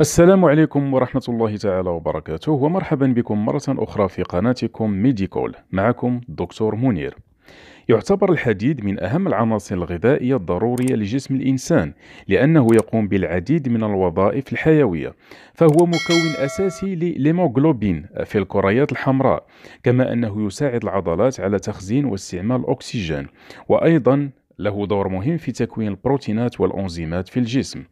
السلام عليكم ورحمة الله تعالى وبركاته ومرحبا بكم مرة أخرى في قناتكم ميديكول معكم الدكتور منير يعتبر الحديد من أهم العناصر الغذائية الضرورية لجسم الإنسان لأنه يقوم بالعديد من الوظائف الحيوية فهو مكون أساسي لليموغلوبين في الكريات الحمراء كما أنه يساعد العضلات على تخزين واستعمال الأكسجين وأيضا له دور مهم في تكوين البروتينات والأنزيمات في الجسم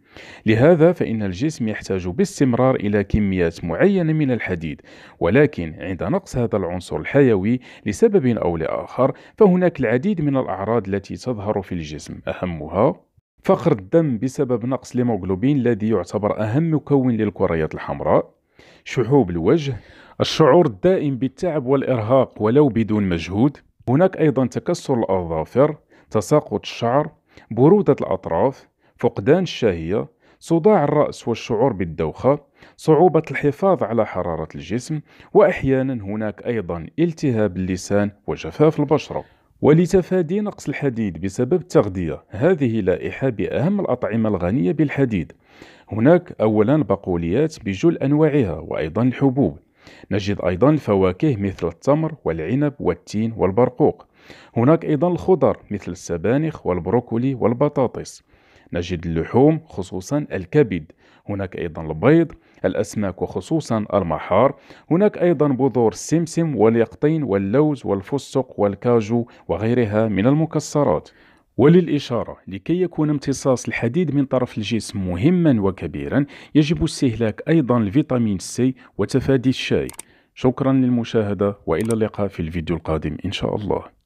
لهذا فإن الجسم يحتاج باستمرار إلى كميات معينة من الحديد ولكن عند نقص هذا العنصر الحيوي لسبب أو لآخر فهناك العديد من الأعراض التي تظهر في الجسم أهمها فقر الدم بسبب نقص الهيموغلوبين الذي يعتبر أهم مكون للكريات الحمراء شحوب الوجه الشعور الدائم بالتعب والإرهاق ولو بدون مجهود هناك أيضا تكسر الأظافر تساقط الشعر برودة الأطراف فقدان الشهية صداع الرأس والشعور بالدوخة صعوبة الحفاظ على حرارة الجسم وأحيانا هناك أيضا التهاب اللسان وجفاف البشرة ولتفادي نقص الحديد بسبب التغذية هذه لائحة بأهم الأطعمة الغنية بالحديد هناك أولا بقوليات بجل أنواعها وأيضا الحبوب نجد أيضا الفواكه مثل التمر والعنب والتين والبرقوق هناك أيضا الخضر مثل السبانخ والبروكولي والبطاطس نجد اللحوم خصوصا الكبد هناك أيضا البيض الأسماك وخصوصا المحار هناك أيضا بذور السمسم واليقطين واللوز والفستق والكاجو وغيرها من المكسرات وللإشارة لكي يكون امتصاص الحديد من طرف الجسم مهما وكبيرا يجب استهلاك أيضا الفيتامين سي وتفادي الشاي شكرا للمشاهدة وإلى اللقاء في الفيديو القادم إن شاء الله